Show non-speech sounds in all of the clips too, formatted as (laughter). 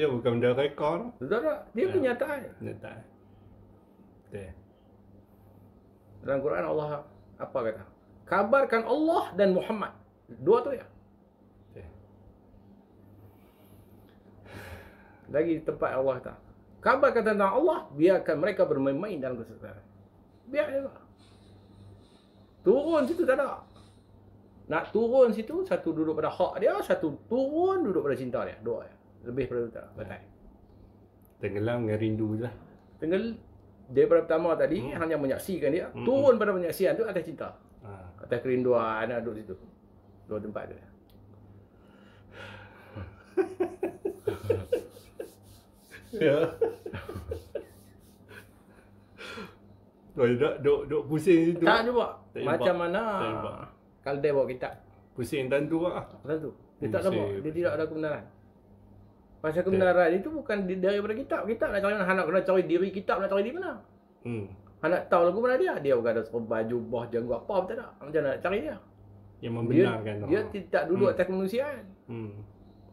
Dia bukan benda rekor. Tak tak. Dia ya. kenyataan. Kenyataan. Okay. Dalam Quran Allah apa kata? Kabarkan Allah dan Muhammad. Dua tu ya. Lagi tempat Allah kata. Kabar kata tentang Allah, biarkan mereka bermain-main dalam kesesatan. Biar je lah. Turun situ tak ada. Nak turun situ, satu duduk pada hak dia, satu turun duduk pada cinta dia. Doa dia. Ya. Lebih pada tu tak? Betul. Tenggelam dengan rindu je lah. Tenggel, daripada pertama tadi, hmm. hanya menyaksikan dia, hmm. turun hmm. pada penyaksian tu atas cinta. Ha. Atas kerinduan, anak duduk situ. Dua tempat tu. (laughs) ya. Kau dok dok dok pusing situ. Tak juga. Macam mana? Kalau dia bawa kitab. Pusing tentu ah. Tentu. Dia tak sama. Hmm, dia tidak ada kebenaran. Pasal kebenaran okay. itu bukan di daripada kitab. Kitab nak cari mana? Hanak kena cari diri kitab nak cari di mana? Hmm. Hanak tahu lagu mana dia? Dia bukan ada baju, jubah, janggut apa pun tak ada. Macam mana nak cari dia? Yang membenarkan. Dia, dia tidak dulu hmm. atas kemanusiaan. Hmm.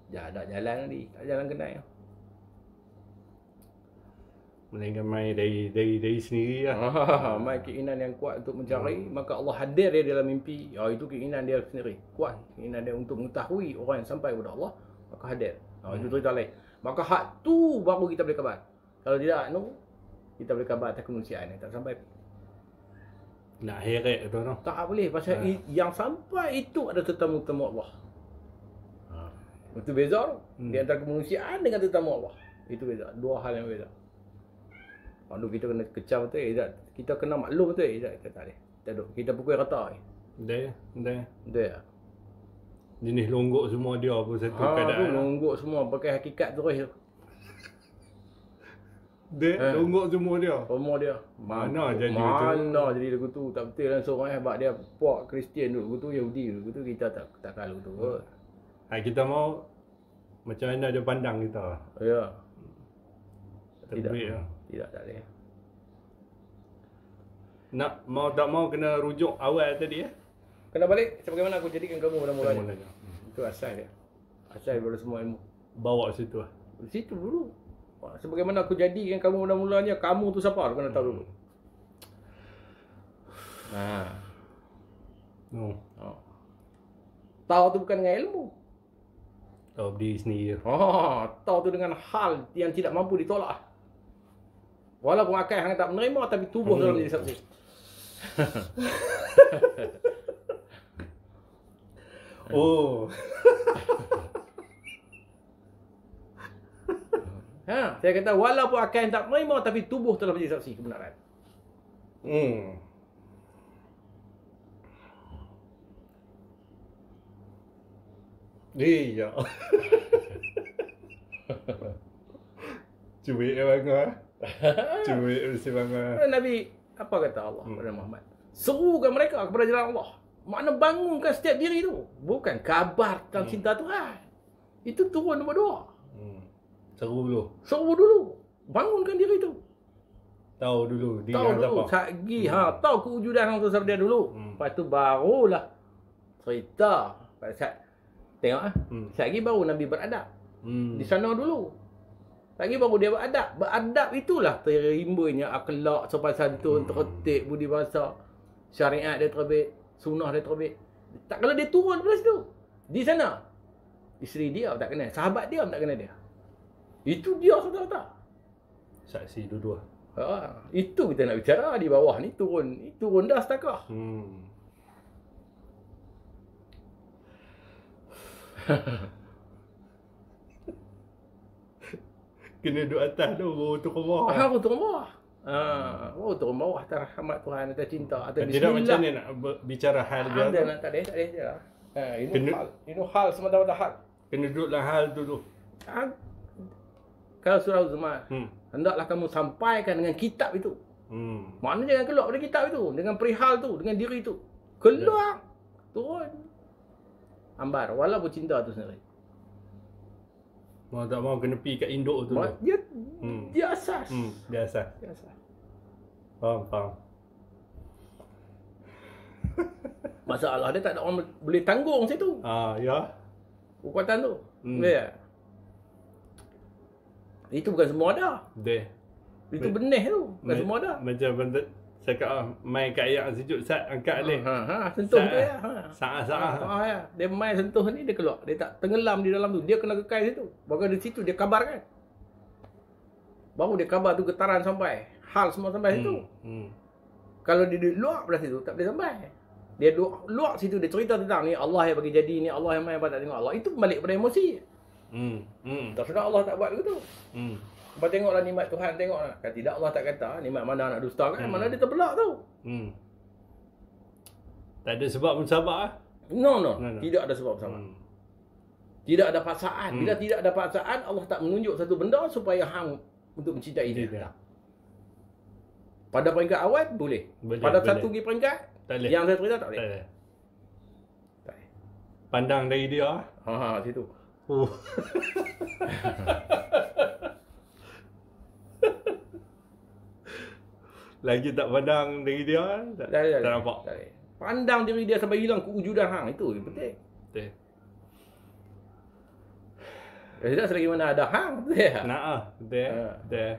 Dia ada jalan ni. Tak jalan kenal. Ya. Melainkan mai dari, dari, dari sendiri lah. Ah, ha, ha, ha. ah. mai keinginan yang kuat untuk mencari. Hmm. Maka Allah hadir dia dalam mimpi. Ya, itu keinginan dia sendiri. Kuat. Keinginan dia untuk mengetahui orang yang sampai kepada Allah. Maka hadir. Ha, itu cerita hmm. lain. Maka hak tu baru kita boleh khabar. Kalau tidak, no, kita boleh khabar atas kemanusiaan. Tak sampai. Nak heret tu no. Tak boleh. Pasal ha. yang sampai itu ada tetamu-tetamu Allah. Ha. Itu beza tu. Hmm. Di antara kemanusiaan dengan tetamu Allah. Itu beza. Dua hal yang beza. Kalau kita kena kecam tu. Eh, kita kena maklum tu. Eh, kita tak boleh. Kita pukul rata. Eh. Dia. Dia. Dia. Ya jenis longgok semua dia apa satu ha, keadaan. Ha, longgok semua pakai hakikat terus. Dia eh. longgok semua dia. Semua dia. Mana jadi mana tu? Mana jadi lagu tu? Tak betul lah seorang eh dia puak Kristian tu lagu tu Yahudi lagu tu kita tak tak kalau tu. Ha. ha kita mau macam mana dia pandang kita? Ya. Terbit tidak. Lah. Tidak tak boleh. Nak mau tak mau kena rujuk awal tadi eh. Ya? Kena balik, macam bagaimana aku jadikan kamu mula-mulanya? Mula hmm. Itu asal dia. Asal daripada semua ilmu. Bawa situ lah. Di situ dulu. Ah, sebagaimana aku jadikan kamu mula-mulanya, kamu tu siapa? Aku kena tahu dulu. Hmm. Nah. No. Oh. Tahu tu bukan dengan ilmu. Tahu di sini. Oh, ah, tahu tu dengan hal yang tidak mampu ditolak. Walaupun akal hang tak menerima tapi tubuh hmm. dalam jadi saksi. (laughs) Oh. (laughs) ha, saya kata walaupun akan tak menerima tapi tubuh telah menjadi saksi kebenaran. Hmm. Iya. Cubik eh bangga. (laughs) Cubik mesti bangga. Nabi, apa kata Allah kepada hmm. Muhammad? Serukan mereka kepada jalan Allah makna bangunkan setiap diri tu bukan kabar tentang hmm. cinta Tuhan itu turun nombor dua hmm. seru dulu seru dulu bangunkan diri tu tahu dulu dia tahu dulu apa? Sagi, hmm. ha, tahu kewujudan hang tu dia dulu hmm. lepas tu barulah cerita pada tengok ah hmm. Sagi baru nabi beradab hmm. di sana dulu lagi baru dia beradab beradab itulah terimbunya akhlak sopan santun hmm. tertib budi bahasa syariat dia terbit Sunnah dia terbit. Tak kalau dia turun pada situ. Di sana. Isteri dia tak kenal. Sahabat dia tak kenal dia. Itu dia kata-kata. Saksi dua-dua. Ha, itu kita nak bicara di bawah ni turun. Ni turun dah setakah. Hmm. (laughs) Kena duduk atas tu, turun bawah. Ha, ah, turun bawah. Ha, oh tu mau atas rahmat Tuhan Ada cinta atas tidak bismillah. Tidak macam ni nak bicara hal dia. Ada nak tak ada, tak ada je Ha, ini hal, ini hal semata-mata hal. Kena duduklah hal tu tu. Ah. kalau surau Uzman, hmm. hendaklah kamu sampaikan dengan kitab itu. Hmm. Mana jangan keluar dari kitab itu, dengan perihal tu, dengan diri itu. Keluar, ya. turun. Ambar, walaupun cinta tu sendiri. Mau tak mau kena pergi kat induk tu. Mak, dia hmm. dia asas. Hmm, dia asas. Dia asas. Faham, faham. (laughs) Masalah dia tak ada orang boleh tanggung situ. Ha, ah, ya. Kekuatan tu. Hmm. Ya. Itu bukan semua ada. Deh. Itu benih tu. Bukan semua ada. Macam benda cakap ah main kat ayam sejuk sat angkat leh. Ha, ha, sentuh ah. sat, dia. Ha. Sah sah. Ha, ah, ya. ha. ha. Dia main sentuh ni dia keluar. Dia tak tenggelam di dalam tu. Dia kena kekal situ. Baru di situ dia kabar kan. Baru dia kabar tu getaran sampai. Hal semua sampai hmm. situ. Hmm. Kalau dia di luar belah situ tak boleh sampai. Dia du- luar situ dia cerita tentang ni Allah yang bagi jadi ni Allah yang main apa tak tengok Allah. Itu balik pada emosi. Hmm. Hmm. Tak sedar Allah tak buat begitu. Hmm kau tengoklah nikmat Tuhan tengoklah. Kan tidak Allah tak kata ah, nikmat mana nak dusta kan? Hmm. Mana dia terbelak tu. Hmm. Tak ada sebab musabab ah. No no. no, Tidak ada sebab musabab. Hmm. Tidak ada paksaan. Bila hmm. tidak ada paksaan, Allah tak menunjuk satu benda supaya hang untuk mencintai dia. Tidak. Pada peringkat awal boleh. boleh Pada boleh. satu lagi peringkat tak boleh. Yang saya cerita tak boleh. Tak boleh. Pandang dari dia. Ah. Ha ha situ. Uh. (laughs) Lagi tak pandang diri dia eh? Tak, tak, tak, tak nampak. Tak, Pandang diri dia sampai hilang keujudan hang itu yang penting. Betul. Ya, eh, tidak selagi mana ada hang betul. Nah, betul. Ha. Ah, betul. Eh? Ha.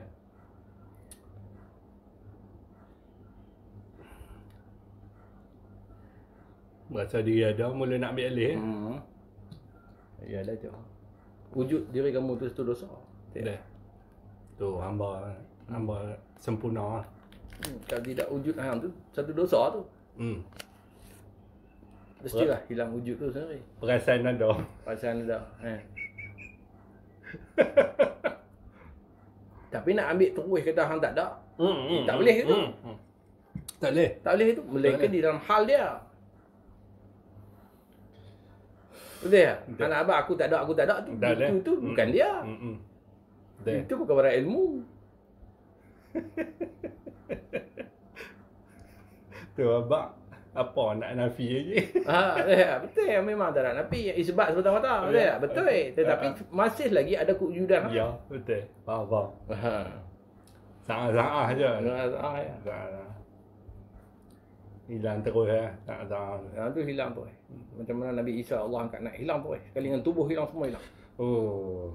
Masa diri ada mula nak ambil alih. Hmm. Ya ada tu. Wujud diri kamu tu itu dosa. Betul. Tu hamba hamba sempurna. Hmm. Hmm, kalau tidak wujud ha tu satu dosa tu hmm Mestilah Ber- hilang wujud tu sendiri. Perasaan ada. Perasaan ada. Ha. (laughs) Tapi nak ambil terus kata hang tak ada. Hmm, hmm, eh, tak hmm, boleh hmm, Hmm, hmm. Tak boleh. Tak boleh itu. Melainkan boleh. di dalam hal dia. Betul ya? Anak abang aku tak ada, aku tak ada. Itu, tu itu, itu hmm. bukan hmm, dia. Hmm, hmm. Itu bukan barang ilmu. (laughs) Tu abak apa nak nafi je. Ha, ya, betul memang tak nak nafi. Isbat semata-mata ya. ya, betul. betul. Ya. Uh, Tetapi uh, masih lagi ada kujudan. Lah. Ya, betul. Faham. Ha. Sangat-sangat aja. Sangat-sangat ya. Hilang terus eh. Tak tak. Ya ah, tu hilang tu. Macam mana Nabi Isa Allah angkat naik hilang tu. Sekali dengan tubuh hilang semua hilang. Oh.